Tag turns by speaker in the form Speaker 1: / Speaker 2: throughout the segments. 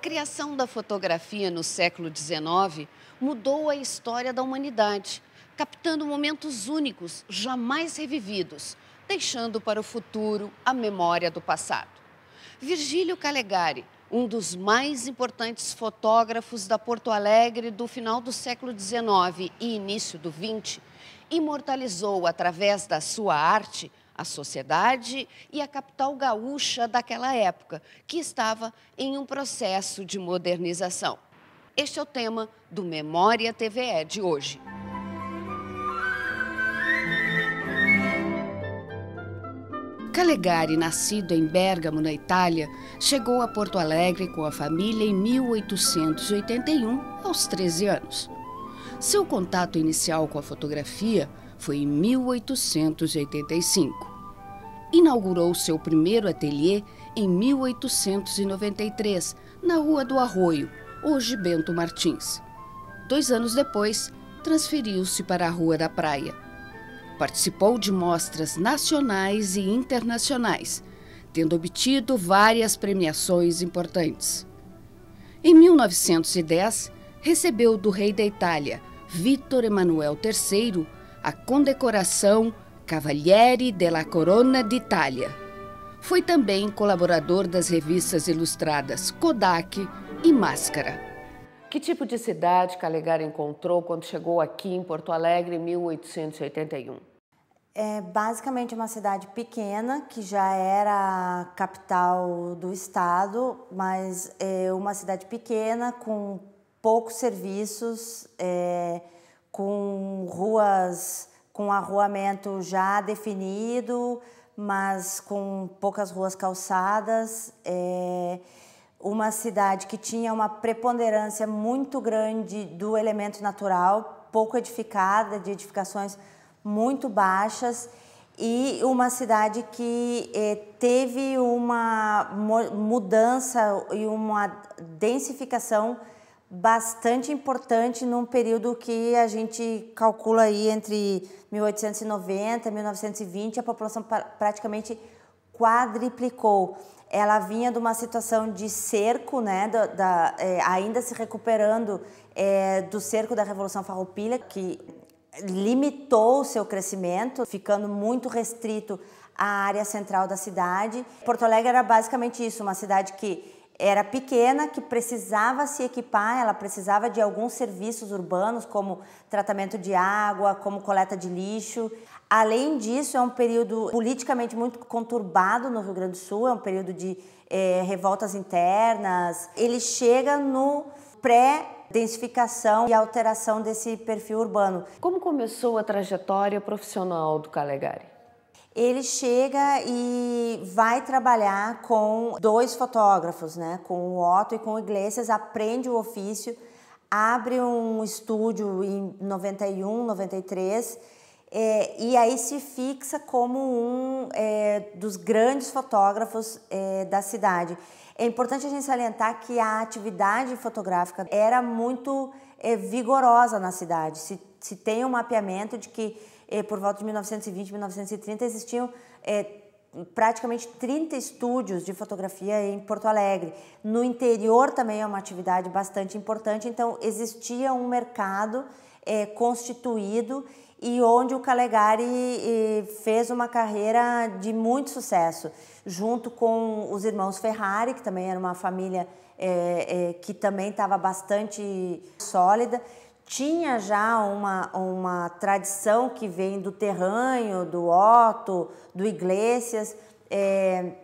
Speaker 1: criação da fotografia no século XIX mudou a história da humanidade, captando momentos únicos, jamais revividos, deixando para o futuro a memória do passado. Virgílio Calegari, um dos mais importantes fotógrafos da Porto Alegre do final do século XIX e início do XX, imortalizou através da sua arte a sociedade e a capital gaúcha daquela época, que estava em um processo de modernização. Este é o tema do Memória TVE de hoje. Calegari, nascido em Bérgamo, na Itália, chegou a Porto Alegre com a família em 1881, aos 13 anos. Seu contato inicial com a fotografia foi em 1885 inaugurou seu primeiro ateliê em 1893, na Rua do Arroio, hoje Bento Martins. Dois anos depois, transferiu-se para a Rua da Praia. Participou de mostras nacionais e internacionais, tendo obtido várias premiações importantes. Em 1910, recebeu do rei da Itália, Vítor Emanuel III, a condecoração Cavalieri della Corona d'Italia. Foi também colaborador das revistas ilustradas Kodak e Máscara. Que tipo de cidade Calegari encontrou quando chegou aqui em Porto Alegre em 1881?
Speaker 2: É basicamente uma cidade pequena que já era capital do estado, mas é uma cidade pequena com poucos serviços, é, com ruas com um arruamento já definido, mas com poucas ruas calçadas. É uma cidade que tinha uma preponderância muito grande do elemento natural, pouco edificada, de edificações muito baixas e uma cidade que é, teve uma mudança e uma densificação bastante importante num período que a gente calcula aí entre 1890 e 1920, a população praticamente quadriplicou. Ela vinha de uma situação de cerco, né, da, da é, ainda se recuperando é, do cerco da Revolução Farroupilha, que limitou o seu crescimento, ficando muito restrito à área central da cidade. Porto Alegre era basicamente isso, uma cidade que era pequena, que precisava se equipar, ela precisava de alguns serviços urbanos, como tratamento de água, como coleta de lixo. Além disso, é um período politicamente muito conturbado no Rio Grande do Sul, é um período de é, revoltas internas. Ele chega no pré densificação e alteração desse perfil urbano. Como começou a trajetória profissional do Calegari? Ele chega e vai trabalhar com dois fotógrafos, né? com o Otto e com o Iglesias, aprende o ofício, abre um estúdio em 91, 93 é, e aí se fixa como um é, dos grandes fotógrafos é, da cidade. É importante a gente salientar que a atividade fotográfica era muito é, vigorosa na cidade. Se, se tem um mapeamento de que é, por volta de 1920, 1930, existiam é, praticamente 30 estúdios de fotografia em Porto Alegre. No interior também é uma atividade bastante importante, então existia um mercado é, constituído e onde o Calegari fez uma carreira de muito sucesso, junto com os irmãos Ferrari, que também era uma família é, é, que também estava bastante sólida tinha já uma, uma tradição que vem do Terranho, do Otto, do Iglesias. É,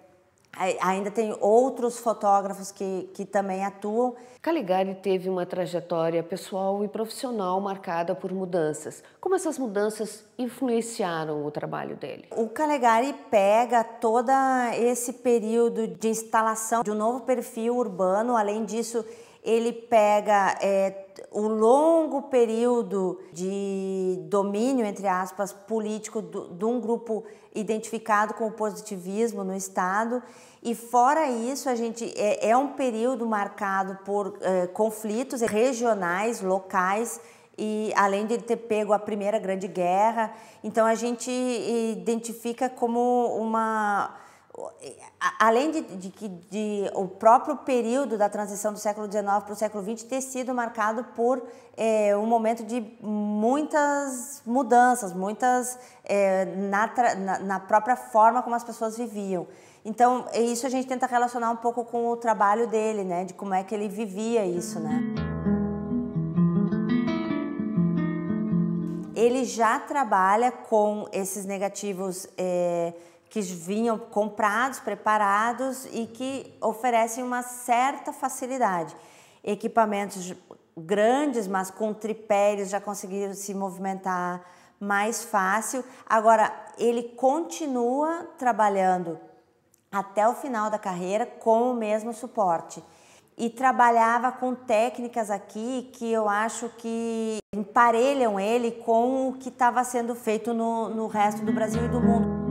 Speaker 2: ainda tem outros fotógrafos que, que também atuam. Caligari teve uma trajetória pessoal e profissional marcada por
Speaker 1: mudanças. Como essas mudanças influenciaram o trabalho dele?
Speaker 2: O Caligari pega todo esse período de instalação de um novo perfil urbano, além disso, ele pega é, longo período de domínio, entre aspas, político de um grupo identificado com o positivismo no Estado. E fora isso, a gente é, é um período marcado por é, conflitos regionais, locais, e além de ter pego a primeira grande guerra, então a gente identifica como uma além de, de que de, o próprio período da transição do século XIX para o século XX ter sido marcado por é, um momento de muitas mudanças, muitas é, na, na, na, própria forma como as pessoas viviam. Então, é isso a gente tenta relacionar um pouco com o trabalho dele, né? De como é que ele vivia isso, né? Ele já trabalha com esses negativos... É, que vinham comprados, preparados e que oferecem uma certa facilidade. Equipamentos grandes, mas com tripé, eles já conseguiram se movimentar mais fácil. Agora, ele continua trabalhando até o final da carreira com o mesmo suporte. E trabalhava com técnicas aqui que eu acho que emparelham ele com o que estava sendo feito no, no resto do Brasil e do mundo.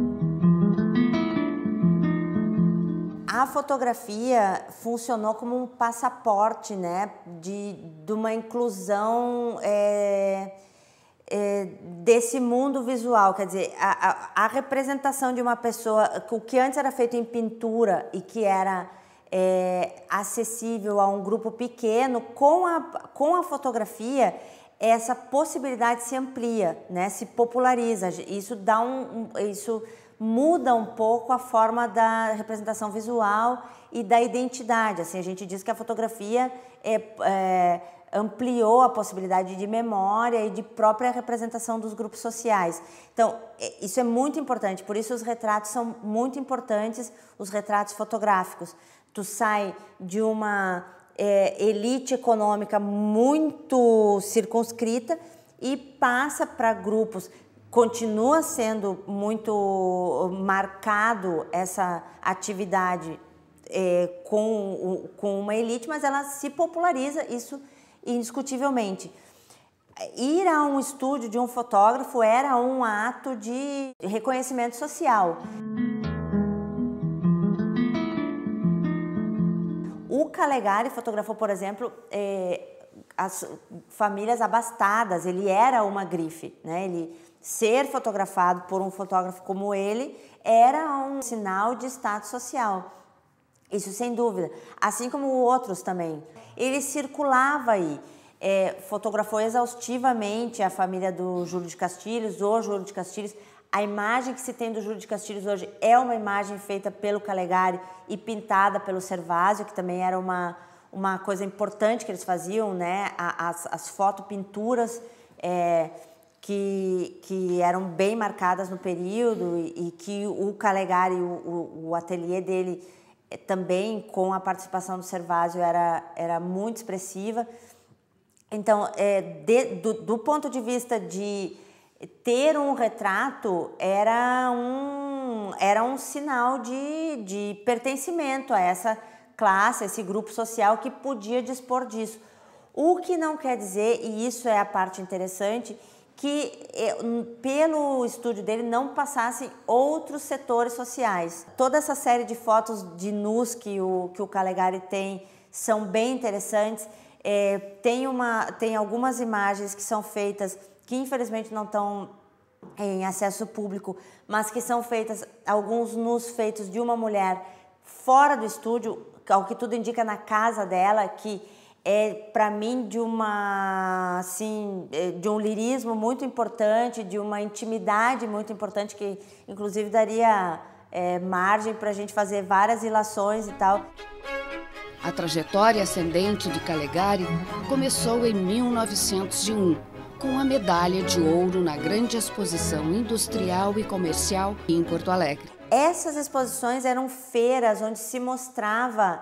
Speaker 2: A fotografia funcionou como um passaporte, né, de, de uma inclusão é, é, desse mundo visual. Quer dizer, a, a, a, representação de uma pessoa, o que antes era feito em pintura e que era é, acessível a um grupo pequeno, com a, com a fotografia, essa possibilidade se amplia, né? se populariza. Isso dá um, um, isso muda um pouco a forma da representação visual e da identidade. Assim, a gente diz que a fotografia é, é, ampliou a possibilidade de memória e de própria representação dos grupos sociais. Então, é, isso é muito importante. Por isso os retratos são muito importantes, os retratos fotográficos. Tu sai de uma é, elite econômica muito circunscrita e passa para grupos. Continua sendo muito marcado essa atividade é, com, com uma elite, mas ela se populariza, isso indiscutivelmente. Ir a um estúdio de um fotógrafo era um ato de reconhecimento social. Calegari fotografou, por exemplo, é, as famílias abastadas. Ele era uma grife, né? Ele ser fotografado por um fotógrafo como ele era um sinal de status social. Isso sem dúvida. Assim como outros também. Ele circulava aí. É, fotografou exaustivamente a família do Júlio de Castilhos, o Júlio de Castilhos, a imagem que se tem do Júlio de Castilhos hoje é uma imagem feita pelo Calegari e pintada pelo Servázio, que também era uma, uma coisa importante que eles faziam, né? As, as fotopinturas é, que, que eram bem marcadas no período e, e que o Calegari, o, o, o ateliê dele é, também com a participação do Servázio era, era muito expressiva. Então, é, de, do, do ponto de vista de ter um retrato era um, era um sinal de, de pertencimento a essa classe, a esse grupo social que podia dispor disso. O que não quer dizer, e isso é a parte interessante, que eh, pelo estúdio dele não passassem outros setores sociais. Toda essa série de fotos de nus que o, que o Calegari tem são bem interessantes. É, tem, uma, tem algumas imagens que são feitas que infelizmente não estão eh, em acesso público, mas que são feitas, alguns nus feitos de uma mulher fora do estúdio, ao que tudo indica na casa dela, que é para mim de uma assim, eh, de um lirismo muito importante, de uma intimidade muito importante que inclusive daria é, margem para a gente fazer várias ilações e tal. A trajetória ascendente de Calegari começou em 1901 com a medalha
Speaker 1: de ouro na grande exposição industrial e comercial em Porto Alegre.
Speaker 2: Essas exposições eram feiras onde se mostrava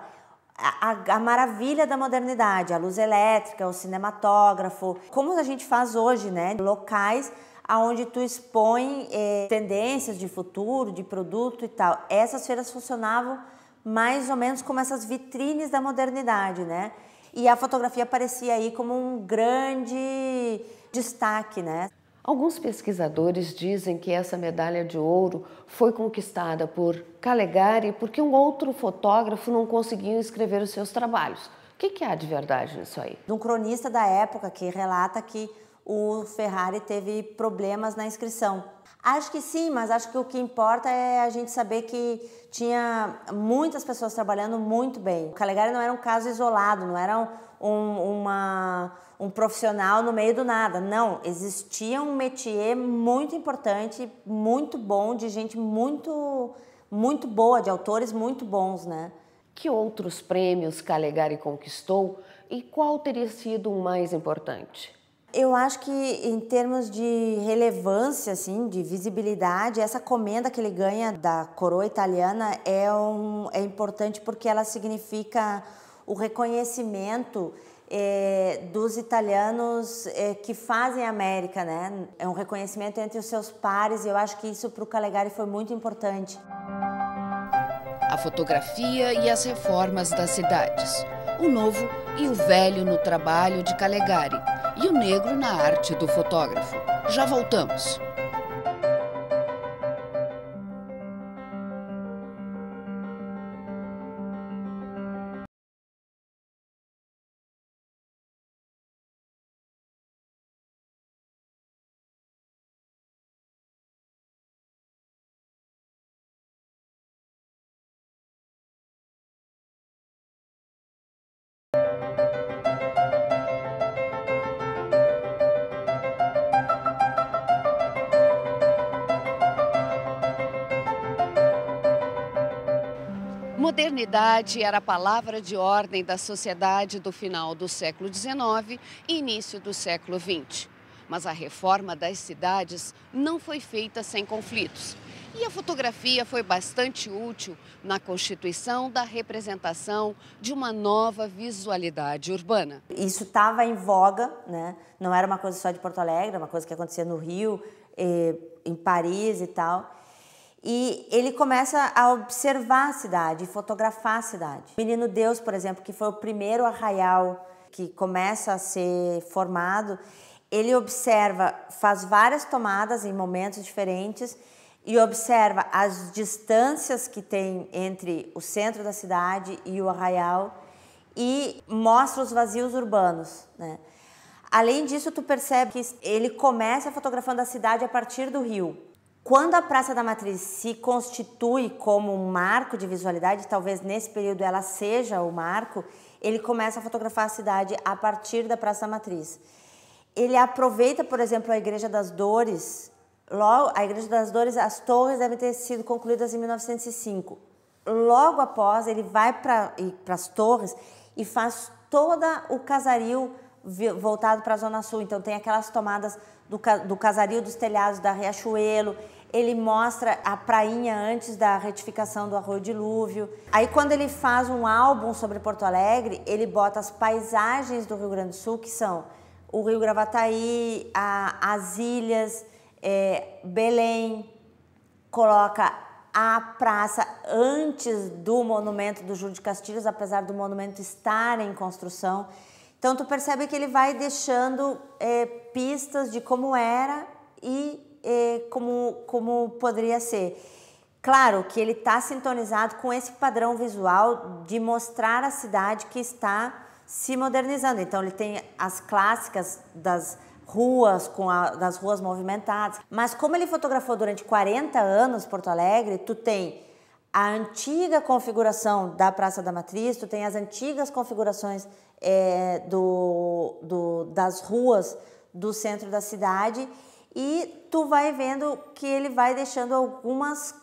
Speaker 2: a, a, a, maravilha da modernidade, a luz elétrica, o cinematógrafo, como a gente faz hoje, né? Locais aonde tu expõe eh, tendências de futuro, de produto e tal. Essas feiras funcionavam mais ou menos como essas vitrines da modernidade, né? E a fotografia aparecia aí como um grande destaque, né? Alguns pesquisadores dizem que essa medalha de ouro foi conquistada
Speaker 1: por Calegari porque um outro fotógrafo não conseguiu escrever os seus trabalhos. O
Speaker 2: que, que há de verdade nisso aí? Um cronista da época que relata que o Ferrari teve problemas na inscrição. Acho que sim, mas acho que o que importa é a gente saber que tinha muitas pessoas trabalhando muito bem. O Calegari não era um caso isolado, não era um, uma um profissional no meio do nada. Não, existia um métier muito importante, muito bom, de gente muito, muito boa, de autores muito bons, né? Que outros prêmios Calegari conquistou e qual teria sido o mais importante? Eu acho que em termos de relevância, assim, de visibilidade, essa comenda que ele ganha da coroa italiana é, um, é importante porque ela significa o reconhecimento é, dos italianos é, que fazem a América, né? É um reconhecimento entre os seus pares e eu acho que isso para o Calegari foi muito importante.
Speaker 1: A fotografia e as reformas das cidades. O novo e o velho no trabalho de Calegari. E o negro na arte do fotógrafo.
Speaker 2: Já voltamos.
Speaker 1: Modernidade era a palavra de ordem da sociedade do final do século XIX e início do século XX. Mas a reforma das cidades não foi feita sem conflitos. E a fotografia foi bastante útil na constituição da representação de uma nova
Speaker 2: visualidade urbana. Isso estava em voga, né? não era uma coisa só de Porto Alegre, era uma coisa que acontecia no Rio, eh, em Paris e tal. E ele começa a observar a cidade, fotografar a cidade. Menino Deus, por exemplo, que foi o primeiro arraial que começa a ser formado, ele observa, faz várias tomadas em momentos diferentes e observa as distâncias que tem entre o centro da cidade e o arraial e mostra os vazios urbanos, né? Além disso, tu percebe que ele começa fotografando a cidade a partir do rio. Quando a Praça da Matriz se constitui como um marco de visualidade, talvez nesse período ela seja o marco, ele começa a fotografar a cidade a partir da Praça da Matriz. Ele aproveita, por exemplo, a Igreja das Dores. Logo, a Igreja das Dores, as torres devem ter sido concluídas em 1905. Logo após, ele vai para as torres e faz todo o casaril voltado para a Zona Sul. Então, tem aquelas tomadas do, do casaril dos telhados da Riachuelo ele mostra a prainha antes da retificação do Arroio Dilúvio. Aí quando ele faz um álbum sobre Porto Alegre, ele bota as paisagens do Rio Grande do Sul, que são o Rio Gravataí, a, as ilhas, é, Belém, coloca a praça antes do monumento do Júlio de Castilhos, apesar do monumento estar em construção. Então tu percebe que ele vai deixando é, pistas de como era e eh, como, como poderia ser. Claro que ele está sintonizado com esse padrão visual de mostrar a cidade que está se modernizando. Então ele tem as clássicas das ruas, com a, das ruas movimentadas. Mas como ele fotografou durante 40 anos Porto Alegre, tu tem a antiga configuração da Praça da Matriz, tu tem as antigas configurações é, do, do, das ruas do centro da cidade e tu vai vendo que ele vai deixando algumas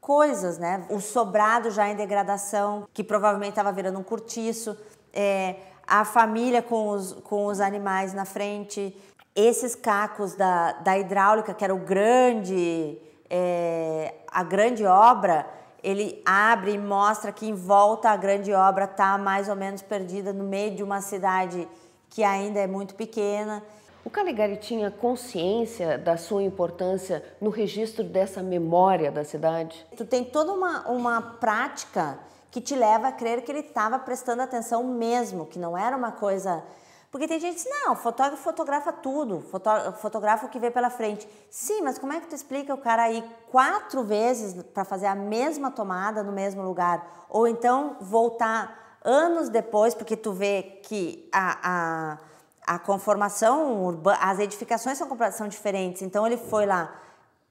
Speaker 2: coisas, né? O sobrado já em degradação, que provavelmente estava virando um cortiço, é, a família com os, com os animais na frente, esses cacos da, da hidráulica, que era o grande, é, a grande obra, ele abre e mostra que em volta a grande obra está mais ou menos perdida no meio de uma cidade que ainda é muito pequena. O Caligari tinha consciência da sua importância no registro dessa memória da cidade? Tu tem toda uma, uma prática que te leva a crer que ele estava prestando atenção mesmo, que não era uma coisa. Porque tem gente que diz, não, fotógrafo fotografa tudo, fotógrafo o que vê pela frente. Sim, mas como é que tu explica o cara ir quatro vezes para fazer a mesma tomada no mesmo lugar? Ou então voltar anos depois, porque tu vê que a, a a conformação urbana, as edificações são, são diferentes. Então ele foi lá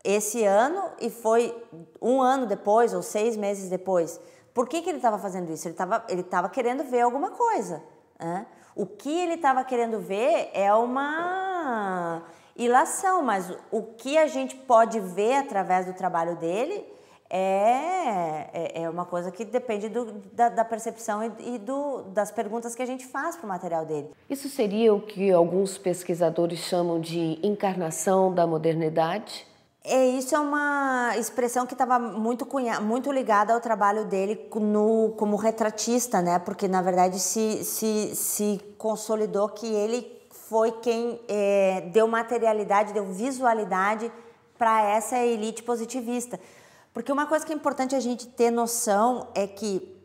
Speaker 2: esse ano e foi um ano depois ou seis meses depois. Por que, que ele estava fazendo isso? Ele estava ele tava querendo ver alguma coisa. Né? O que ele estava querendo ver é uma ilação, mas o que a gente pode ver através do trabalho dele é, é, é uma coisa que depende do, da, da, percepção e, e do, das perguntas que a gente faz para o material dele.
Speaker 1: Isso seria o que alguns pesquisadores chamam de encarnação
Speaker 2: da modernidade? É, isso é uma expressão que estava muito, muito ligada ao trabalho dele no, como retratista, né? Porque, na verdade, se, se, se consolidou que ele foi quem é, deu materialidade, deu visualidade para essa elite positivista. Porque uma coisa que é importante a gente ter noção é que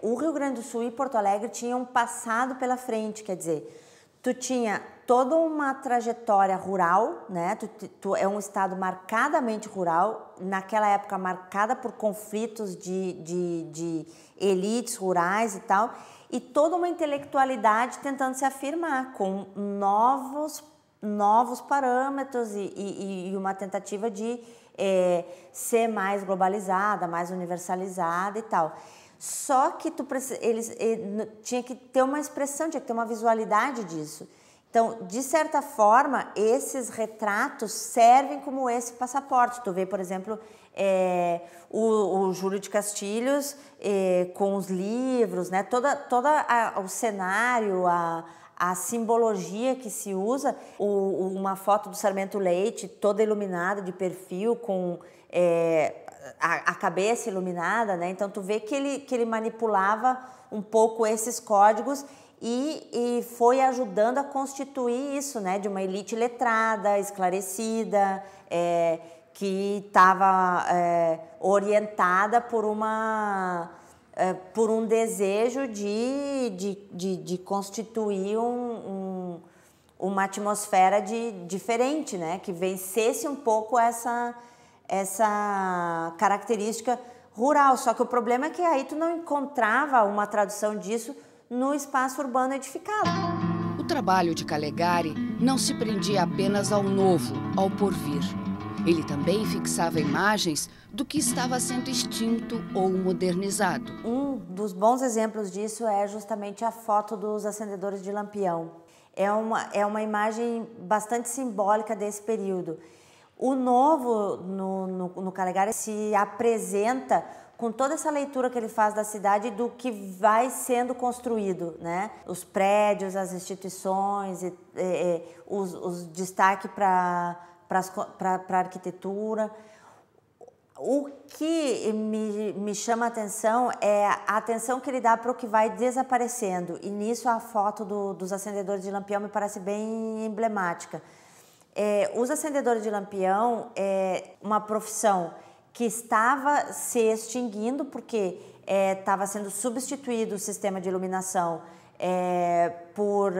Speaker 2: o Rio Grande do Sul e Porto Alegre tinham passado pela frente, quer dizer, tu tinha toda uma trajetória rural, né? Tu, tu, é um estado marcadamente rural, naquela época marcada por conflitos de, de, de elites rurais e tal, e toda uma intelectualidade tentando se afirmar com novos, novos parâmetros e, e, e uma tentativa de é, ser mais globalizada, mais universalizada e tal. Só que tu eles, ele, tinha que ter uma expressão, tinha que ter uma visualidade disso. Então, de certa forma, esses retratos servem como esse passaporte. Tu vê, por exemplo, é, o, o, Júlio de Castilhos é, com os livros, né? Toda, toda a, o cenário, a, a simbologia que se usa, o, uma foto do Sarmento Leite toda iluminada de perfil com é, a, a, cabeça iluminada, né? Então tu vê que ele, que ele manipulava um pouco esses códigos e, e foi ajudando a constituir isso, né? De uma elite letrada, esclarecida, é, que estava é, orientada por uma eh, por um desejo de, de, de, de constituir um, um, uma atmosfera de, diferente, né? que vencesse um pouco essa, essa característica rural. Só que o problema é que aí tu não encontrava uma tradução disso no espaço urbano edificado.
Speaker 1: O trabalho de Calegari não se prendia apenas ao novo, ao porvir ele também fixava imagens do que estava sendo extinto
Speaker 2: ou modernizado. Um dos bons exemplos disso é justamente a foto dos acendedores de lampião. É uma, é uma imagem bastante simbólica desse período. O novo no, no, no Calegari se apresenta com toda essa leitura que ele faz da cidade do que vai sendo construído, né? Os prédios, as instituições, e, e, é, e é, os, os destaque para para a arquitetura. O que me, me chama a atenção é a atenção que ele dá para o que vai desaparecendo. E nisso a foto do, dos acendedores de lampião me parece bem emblemática. É, os acendedores de lampião é uma profissão que estava se extinguindo porque estava é, sendo substituído o sistema de iluminação é, por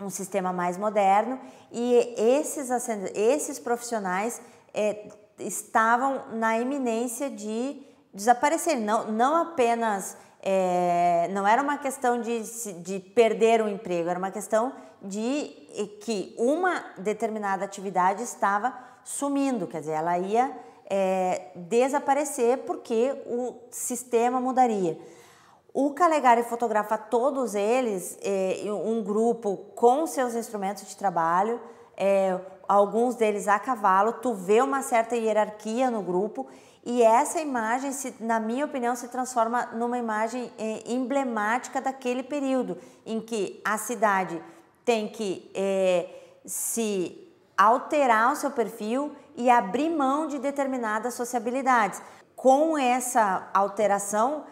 Speaker 2: um sistema mais moderno e esses, esses profissionais é, estavam na iminência de desaparecer, não, não apenas, é, não era uma questão de, de perder o emprego, era uma questão de que uma determinada atividade estava sumindo, quer dizer, ela ia é, desaparecer porque o sistema mudaria. O Calegari fotografa todos eles, eh, um grupo com seus instrumentos de trabalho, eh, alguns deles a cavalo, tu vê uma certa hierarquia no grupo e essa imagem, se, na minha opinião, se transforma numa imagem eh, emblemática daquele período em que a cidade tem que eh, se alterar o seu perfil e abrir mão de determinadas sociabilidades. Com essa alteração,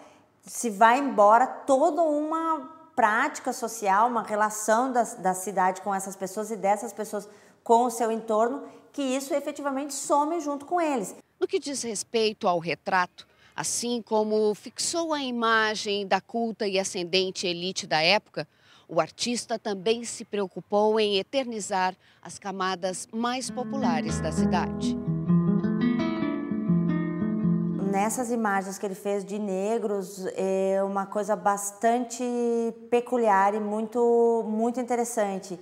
Speaker 2: se vai embora toda uma prática social, uma relação da, da cidade com essas pessoas e dessas pessoas com o seu entorno, que isso efetivamente some junto com eles. No que diz respeito ao retrato,
Speaker 1: assim como fixou a imagem da culta e ascendente elite da época, o artista também se preocupou em eternizar as camadas
Speaker 2: mais populares da cidade nessas imagens que ele fez de negros é uma coisa bastante peculiar e muito muito interessante.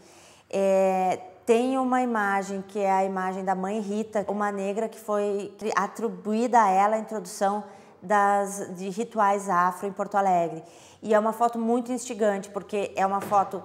Speaker 2: É, tem uma imagem que é a imagem da mãe Rita, uma negra que foi atribuída a ela a introdução das, de rituais afro em Porto Alegre. E é uma foto muito instigante, porque é uma foto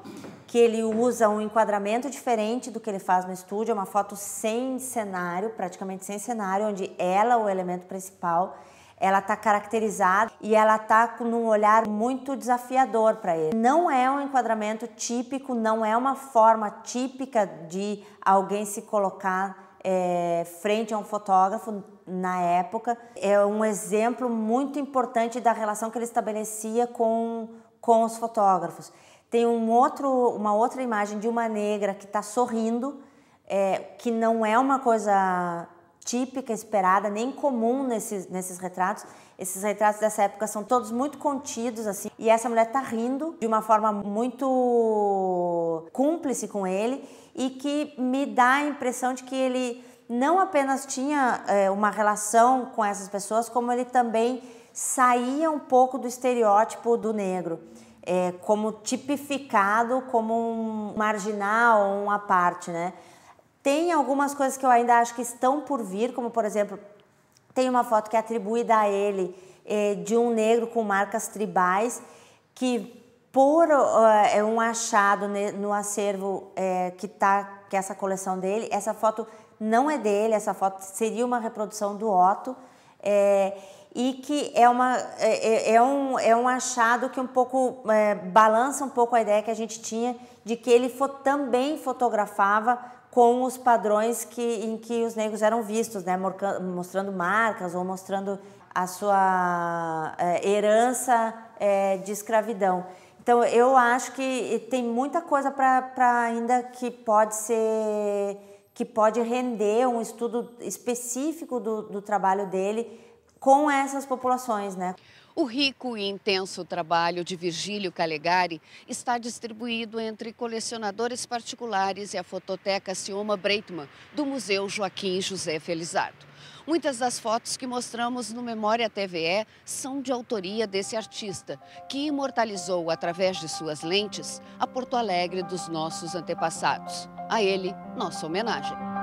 Speaker 2: que ele usa um enquadramento diferente do que ele faz no estúdio, é uma foto sem cenário, praticamente sem cenário, onde ela, é o elemento principal, ela está caracterizada e ela está com um olhar muito desafiador para ele. Não é um enquadramento típico, não é uma forma típica de alguém se colocar é, frente a um fotógrafo na época é um exemplo muito importante da relação que ele estabelecia com, com os fotógrafos. Tem um outro, uma outra imagem de uma negra que está sorrindo, é, que não é uma coisa típica, esperada, nem comum nesses, nesses retratos. Esses retratos dessa época são todos muito contidos, assim. E essa mulher tá rindo de uma forma muito cúmplice com ele e que me dá a impressão de que ele não apenas tinha é, uma relação com essas pessoas, como ele também saía um pouco do estereótipo do negro. É, como tipificado como um marginal, um à parte, né? Tem algumas coisas que eu ainda acho que estão por vir, como por exemplo, tem uma foto que é atribuída a ele eh, de um negro com marcas tribais que por eh, é um achado no acervo eh, que está que é essa coleção dele, essa foto não é dele, essa foto seria uma reprodução do Otto. Eh, e que é, uma, é, é, é um, é um achado que um pouco é, balança um pouco a ideia que a gente tinha de que ele fo também fotografava com os padrões que, em que os negros eram vistos, né? mostrando marcas ou mostrando a sua é, herança é, de escravidão. Então, eu acho que tem muita coisa para ainda que pode ser, que pode render um estudo específico do, do trabalho dele com essas populações, né? O rico e intenso trabalho de Virgílio Calegari
Speaker 1: está distribuído entre colecionadores particulares e a fototeca Sioma Breitman, do Museu Joaquim José Felizardo. Muitas das fotos que mostramos no Memória TVE são de autoria desse artista, que imortalizou através de suas lentes a Porto Alegre dos nossos antepassados. A ele, nossa homenagem.